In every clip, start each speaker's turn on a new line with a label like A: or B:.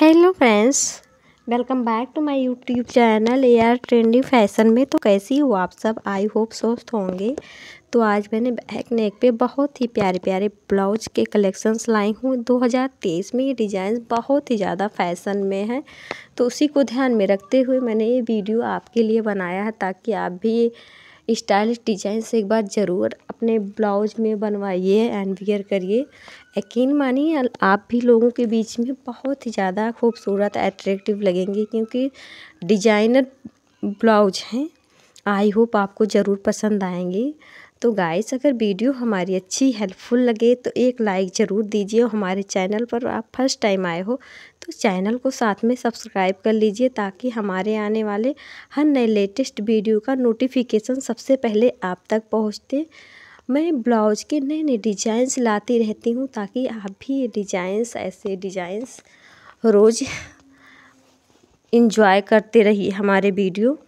A: hello friends welcome back to my YouTube channel A R trendy fashion में तो कैसी हो आप सब आई होप स्वस्थ होंगे तो आज मैंने बैक नेक पे बहुत ही प्यारे प्यारे ब्लाउज के कलेक्शंस लाई हूँ 2023 में ये डिज़ाइन बहुत ही ज़्यादा फैशन में है तो उसी को ध्यान में रखते हुए मैंने ये वीडियो आपके लिए बनाया है ताकि आप भी स्टाइलिश डिजाइन से एक बार ज़रूर अपने ब्लाउज में बनवाइए एंड वियर करिए यकीन मानिए आप भी लोगों के बीच में बहुत ही ज़्यादा खूबसूरत एट्रैक्टिव लगेंगे क्योंकि डिजाइनर ब्लाउज हैं आई होप आपको ज़रूर पसंद आएंगे तो गाइस अगर वीडियो हमारी अच्छी हेल्पफुल लगे तो एक लाइक ज़रूर दीजिए हमारे चैनल पर आप फर्स्ट टाइम आए हो तो चैनल को साथ में सब्सक्राइब कर लीजिए ताकि हमारे आने वाले हर नए लेटेस्ट वीडियो का नोटिफिकेशन सबसे पहले आप तक पहुँचते मैं ब्लाउज के नए नए डिजाइंस लाती रहती हूँ ताकि आप भी ये डिजाइंस ऐसे डिजाइंस रोज़ इंजॉय करते रहिए हमारे वीडियो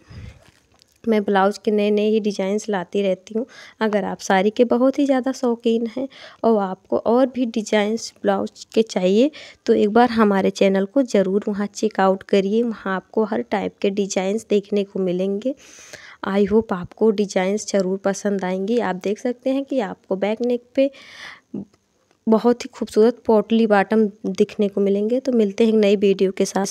A: मैं ब्लाउज़ के नए नए ही डिज़ाइंस लाती रहती हूँ अगर आप साड़ी के बहुत ही ज़्यादा शौकीन हैं और आपको और भी डिज़ाइंस ब्लाउज के चाहिए तो एक बार हमारे चैनल को ज़रूर वहाँ चेकआउट करिए वहाँ आपको हर टाइप के डिज़ाइंस देखने को मिलेंगे आई होप आपको डिज़ाइंस ज़रूर पसंद आएंगी आप देख सकते हैं कि आपको बैक नेक पे बहुत ही खूबसूरत पोटली बॉटम दिखने को मिलेंगे तो मिलते हैं नई वीडियो के साथ